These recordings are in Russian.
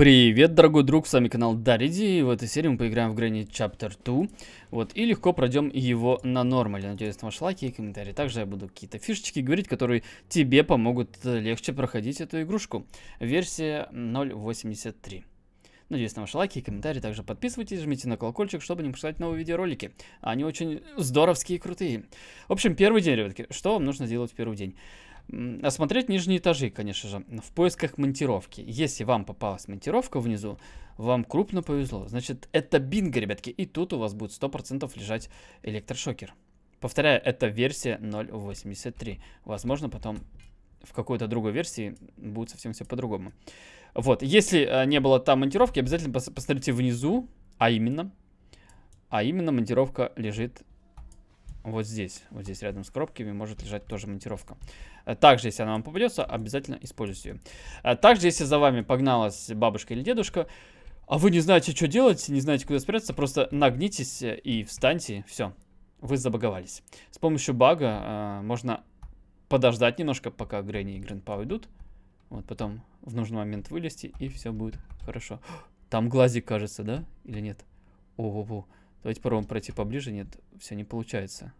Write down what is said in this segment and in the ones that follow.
Привет, дорогой друг, с вами канал Дариди, и в этой серии мы поиграем в Granny Chapter 2, вот, и легко пройдем его на нормале. Надеюсь, на ваши лайки и комментарии. Также я буду какие-то фишечки говорить, которые тебе помогут э, легче проходить эту игрушку. Версия 0.83. Надеюсь на ваши лайки и комментарии. Также подписывайтесь, жмите на колокольчик, чтобы не пропускать новые видеоролики. Они очень здоровские и крутые. В общем, первый день, ребятки. Что вам нужно делать в первый день? осмотреть а нижние этажи, конечно же, в поисках монтировки. Если вам попалась монтировка внизу, вам крупно повезло. Значит, это бинго, ребятки, и тут у вас будет 100% лежать электрошокер. Повторяю, это версия 0.83. Возможно, потом в какой-то другой версии будет совсем все по-другому. Вот, если а, не было там монтировки, обязательно пос посмотрите внизу, а именно, а именно монтировка лежит вот здесь, вот здесь рядом с коробками может лежать тоже монтировка. Э, также, если она вам попадется, обязательно используйте ее. Э, также, если за вами погналась бабушка или дедушка, а вы не знаете, что делать, не знаете, куда спрятаться, просто нагнитесь э, и встаньте, все, вы забаговались. С помощью бага э, можно подождать немножко, пока Грэнни и Грэнпа уйдут, вот потом в нужный момент вылезти, и все будет хорошо. Там глазик, кажется, да? Или нет? ого -о -о. Давайте попробуем пройти поближе. Нет, все не получается.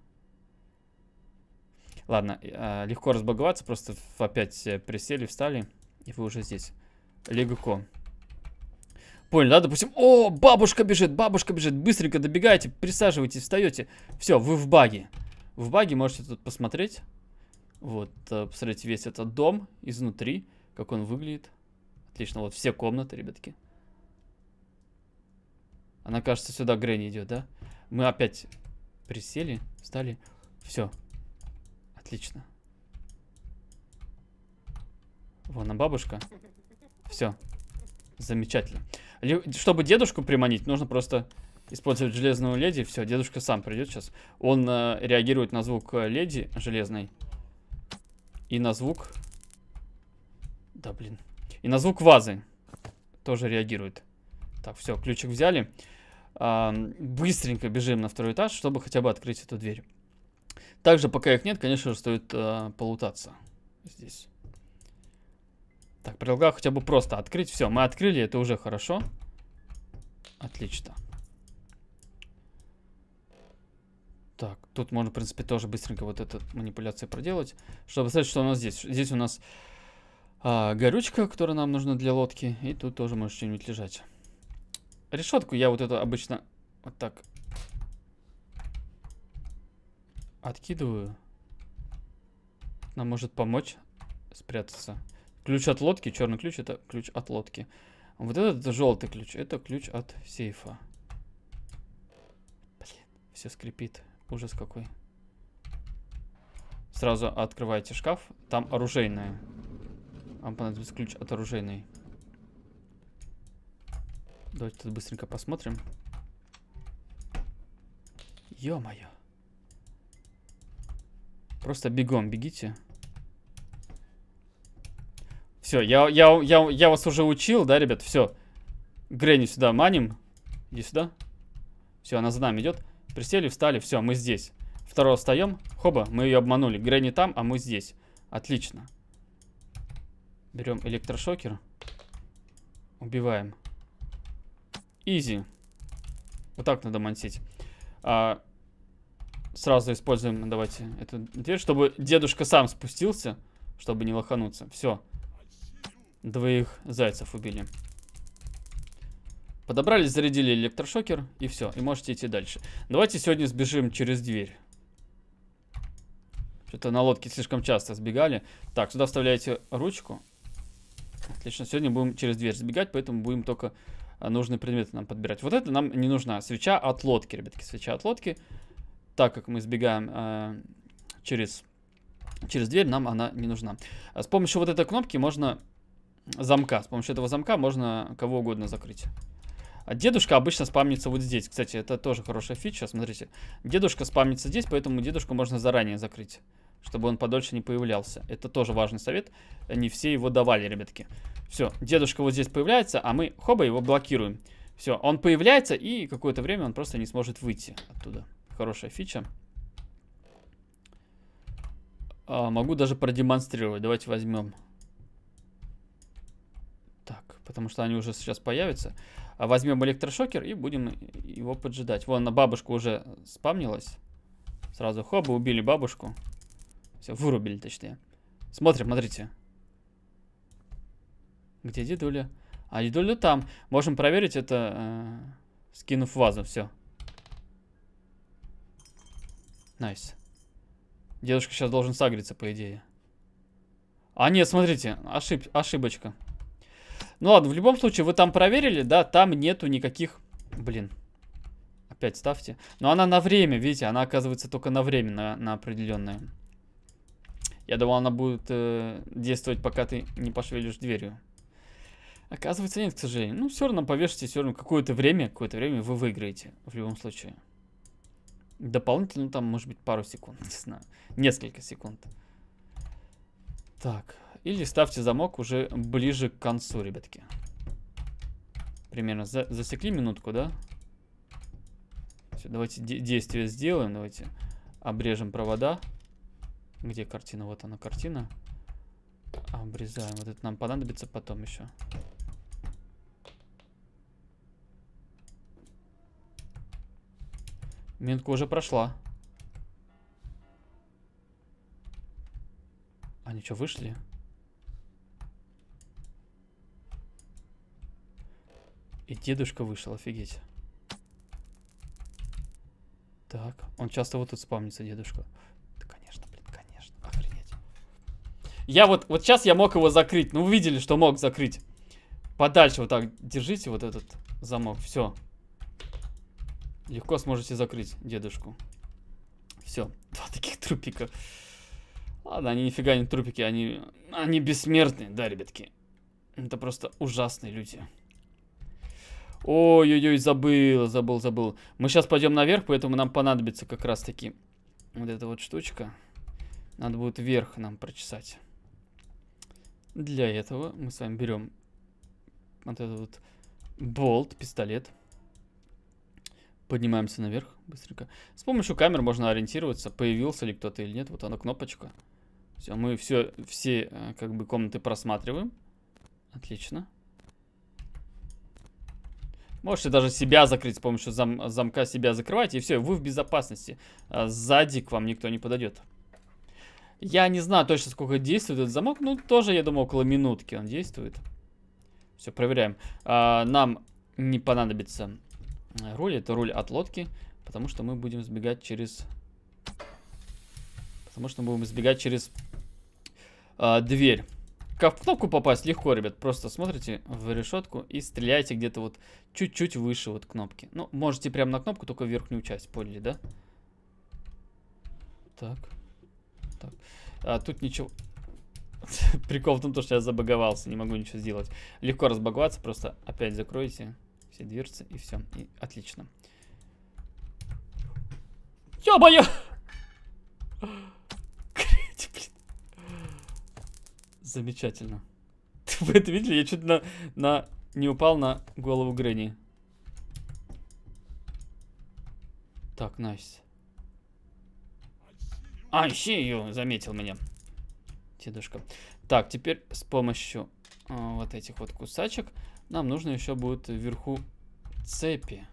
Ладно, а, легко разбаговаться, просто опять э, присели, встали, и вы уже здесь. Легко. Понял, да? Допустим, о, бабушка бежит, бабушка бежит, быстренько добегайте, присаживайтесь, встаете. Все, вы в баге. В баге можете тут посмотреть. Вот, э, посмотрите весь этот дом изнутри, как он выглядит. Отлично, вот все комнаты, ребятки. Она, кажется, сюда Грэнни идет, да? Мы опять присели, встали. Все. Отлично. Вон она бабушка. Все. Замечательно. Чтобы дедушку приманить, нужно просто использовать железную леди. Все, дедушка сам придет сейчас. Он э, реагирует на звук э, леди железной. И на звук... Да, блин. И на звук вазы тоже реагирует. Так, все, ключик взяли быстренько бежим на второй этаж, чтобы хотя бы открыть эту дверь. Также, пока их нет, конечно же, стоит э, полутаться здесь. Так, предлагаю хотя бы просто открыть. Все, мы открыли, это уже хорошо. Отлично. Так, тут можно, в принципе, тоже быстренько вот эту манипуляцию проделать. Чтобы сказать, что у нас здесь. Здесь у нас э, горючка, которая нам нужна для лодки. И тут тоже может что-нибудь лежать решетку я вот это обычно вот так откидываю. Нам может помочь спрятаться. Ключ от лодки, черный ключ, это ключ от лодки. Вот этот желтый ключ, это ключ от сейфа. Блин, все скрипит. Ужас какой. Сразу открываете шкаф, там оружейное. Вам понадобится ключ от оружейной. Давайте тут быстренько посмотрим. Ё-моё. Просто бегом бегите. Все, я, я, я, я вас уже учил, да, ребят? Все. Гренни сюда маним. Иди сюда. Все, она за нами идет. Присели, встали, все, мы здесь. Второго встаем. Хоба, мы ее обманули. Гренни там, а мы здесь. Отлично. Берем электрошокер. Убиваем. Изи, Вот так надо мансить. А, сразу используем, давайте, эту дверь, чтобы дедушка сам спустился, чтобы не лохануться. Все. Двоих зайцев убили. Подобрали, зарядили электрошокер, и все. И можете идти дальше. Давайте сегодня сбежим через дверь. Что-то на лодке слишком часто сбегали. Так, сюда вставляете ручку. Отлично, сегодня будем через дверь сбегать, поэтому будем только а нужные предметы нам подбирать. Вот это нам не нужна. Свеча от лодки, ребятки, свеча от лодки. Так как мы сбегаем э, через, через дверь, нам она не нужна. С помощью вот этой кнопки можно... Замка. С помощью этого замка можно кого угодно закрыть. А дедушка обычно спамнится вот здесь. Кстати, это тоже хорошая фича, смотрите. Дедушка спамнится здесь, поэтому дедушку можно заранее закрыть чтобы он подольше не появлялся. Это тоже важный совет. Не все его давали, ребятки. Все, дедушка вот здесь появляется, а мы, хоба, его блокируем. Все, он появляется, и какое-то время он просто не сможет выйти оттуда. Хорошая фича. А, могу даже продемонстрировать. Давайте возьмем. Так, потому что они уже сейчас появятся. А возьмем электрошокер и будем его поджидать. Вон, бабушка уже спамнилась. Сразу хоба, убили бабушку. Все, вырубили, точнее. Смотрим, смотрите. Где дедуля? А дедуля там. Можем проверить это, э, скинув вазу. Все. Найс. Nice. Дедушка сейчас должен сагриться, по идее. А нет, смотрите, ошиб ошибочка. Ну ладно, в любом случае, вы там проверили, да, там нету никаких... Блин. Опять ставьте. Но она на время, видите, она оказывается только на время, на, на определенное. Я думал, она будет э, действовать, пока ты не пошевелишь дверью. Оказывается, нет, к сожалению. Ну, все равно повешите, все равно какое-то время, какое-то время вы выиграете, в любом случае. Дополнительно там, может быть, пару секунд, не знаю. Несколько секунд. Так. Или ставьте замок уже ближе к концу, ребятки. Примерно за засекли минутку, да? Все, давайте действие сделаем. Давайте обрежем провода. Провода. Где картина? Вот она картина. Обрезаем. Вот это нам понадобится потом еще. Минутка уже прошла. Они что, вышли? И дедушка вышел, офигеть. Так, он часто вот тут спавнится, дедушка. Я вот, вот сейчас я мог его закрыть. Ну, вы видели, что мог закрыть. Подальше вот так держите вот этот замок. Все. Легко сможете закрыть дедушку. Все. Два таких трупика. Ладно, они нифига не трупики. Они, они бессмертные, да, ребятки. Это просто ужасные люди. Ой-ой-ой, забыл, забыл, забыл. Мы сейчас пойдем наверх, поэтому нам понадобится как раз-таки вот эта вот штучка. Надо будет вверх нам прочесать. Для этого мы с вами берем вот этот вот болт, пистолет. Поднимаемся наверх быстренько. С помощью камер можно ориентироваться, появился ли кто-то или нет. Вот она кнопочка. Все, мы все, все как бы комнаты просматриваем. Отлично. Можете даже себя закрыть с помощью зам замка, себя закрывать, и все, вы в безопасности. А сзади к вам никто не подойдет. Я не знаю точно, сколько действует этот замок, Ну тоже, я думаю, около минутки он действует. Все, проверяем. А, нам не понадобится э, руль, это руль от лодки, потому что мы будем сбегать через... Потому что мы будем сбегать через а, дверь. Как в кнопку попасть легко, ребят. Просто смотрите в решетку и стреляйте где-то вот чуть-чуть выше вот кнопки. Ну, можете прямо на кнопку, только верхнюю часть, поняли, да? Так так. А, тут ничего... Прикол в том, что я забаговался, не могу ничего сделать. Легко разбаговаться, просто опять закройте все дверцы и все. И отлично. Ё-моё! Замечательно. Вы это видели? Я чуть на, на не упал на голову Грэнни. Так, найс. Nice. А еще ее заметил меня дедушка. Так, теперь с помощью э, вот этих вот кусачек нам нужно еще будет вверху цепи.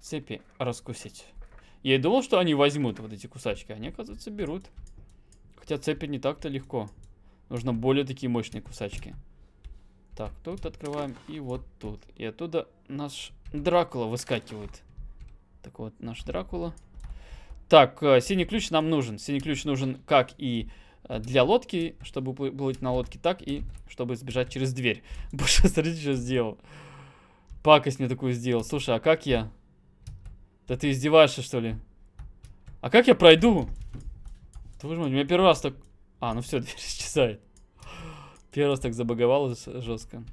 Цепи раскусить. Я и думал, что они возьмут вот эти кусачки, они, оказывается, берут. Хотя цепи не так-то легко. Нужно более такие мощные кусачки. Так, тут открываем и вот тут. И оттуда наш Дракула выскакивает. Так вот, наш Дракула... Так, э, синий ключ нам нужен. Синий ключ нужен как и э, для лодки, чтобы плыть на лодке, так и чтобы сбежать через дверь. Боже, смотрите, что сделал. Пакость мне такую сделал. Слушай, а как я? Да ты издеваешься, что ли? А как я пройду? Твою мать, у меня первый раз так... А, ну все, дверь исчезает. Первый раз так забаговало жестко.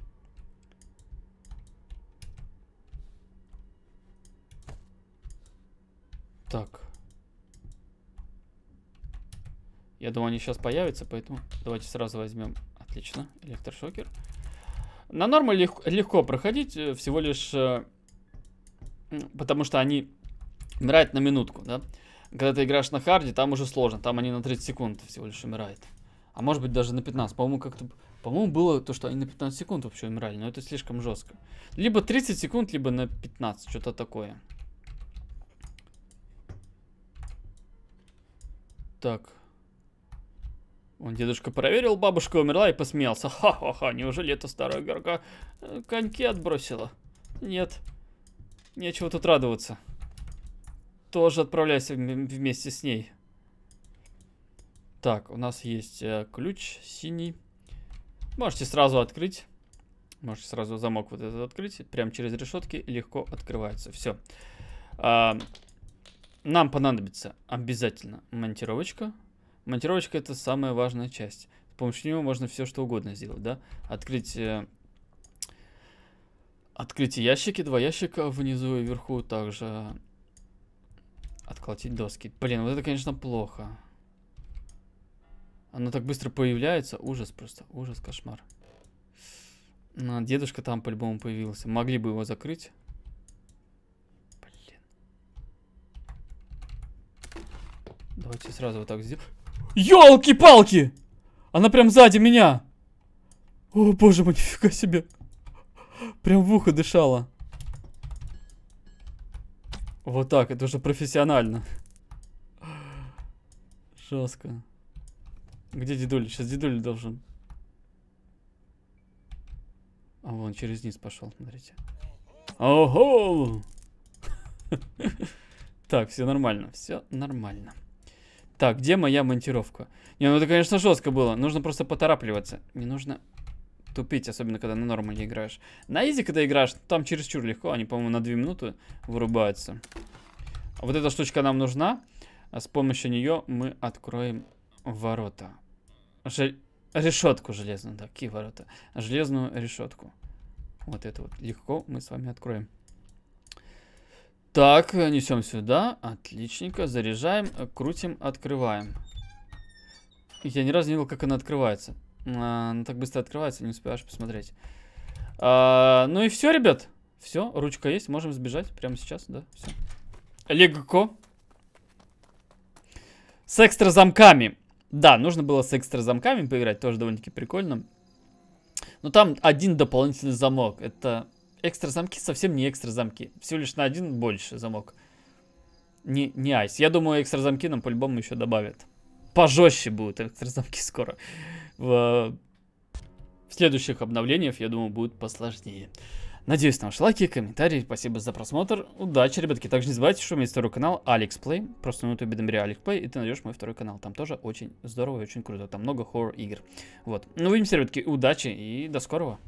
Так. Я думаю, они сейчас появятся, поэтому давайте сразу возьмем. Отлично, электрошокер. На нормы лег легко проходить, э, всего лишь э, потому что они умирают на минутку, да. Когда ты играешь на харде, там уже сложно, там они на 30 секунд всего лишь умирают. А может быть даже на 15, по-моему, как-то... По-моему, было то, что они на 15 секунд вообще умирали, но это слишком жестко. Либо 30 секунд, либо на 15, что-то такое. Так, он дедушка проверил, бабушка умерла и посмеялся. Ха-ха-ха, неужели эта старая горка э, коньки отбросила? Нет, нечего тут радоваться. Тоже отправляйся вместе с ней. Так, у нас есть э, ключ синий. Можете сразу открыть. Можете сразу замок вот этот открыть. Прям через решетки легко открывается. Все. А, нам понадобится обязательно монтировочка. Монтировочка это самая важная часть. С помощью него можно все что угодно сделать, да? Открыть... Э, открыть ящики, два ящика внизу и вверху также. Отколотить доски. Блин, вот это, конечно, плохо. Оно так быстро появляется. Ужас просто. Ужас, кошмар. Ну, а дедушка там по-любому появился. Могли бы его закрыть. Блин. Давайте сразу вот так сделаем. Ёлки-палки! Она прям сзади меня. О, боже мой, нифига себе. Прям в ухо дышала. Вот так, это уже профессионально. Жестко. Где дедуля? Сейчас дедуля должен. А вон, через низ пошел, смотрите. Ого! Так, все нормально, все нормально. Так, где моя монтировка? Не, ну это, конечно, жестко было. Нужно просто поторапливаться. Не нужно тупить, особенно когда на нормале играешь. На изи, когда играешь, там чересчур легко. Они, по-моему, на 2 минуты вырубаются. А вот эта штучка нам нужна. А с помощью нее мы откроем ворота. Ж... Решетку железную, да, какие ворота? Железную решетку. Вот это вот легко мы с вами откроем. Так, несем сюда. Отличненько. Заряжаем, э, крутим, открываем. Я ни разу не видел, как она открывается. А, она так быстро открывается, не успеваешь посмотреть. А, ну и все, ребят. Все, ручка есть, можем сбежать прямо сейчас, да, все. Легко. С экстра замками. Да, нужно было с экстра замками поиграть, тоже довольно-таки прикольно. Но там один дополнительный замок. Это экстра замки совсем не экстра замки. Всего лишь на один больше замок. Не, не айс. Я думаю, экстра замки нам по-любому еще добавят. Пожестче будут экстра замки скоро. В, в следующих обновлениях, я думаю, будут посложнее. Надеюсь, на ваши лайки, комментарии. Спасибо за просмотр. Удачи, ребятки. Также не забывайте, что у меня есть второй канал Алекс Плей. Просто на ютубе набери Алекс Плей, и ты найдешь мой второй канал. Там тоже очень здорово и очень круто. Там много хоррор игр. Вот. Ну, увидимся, ребятки. Удачи и до скорого.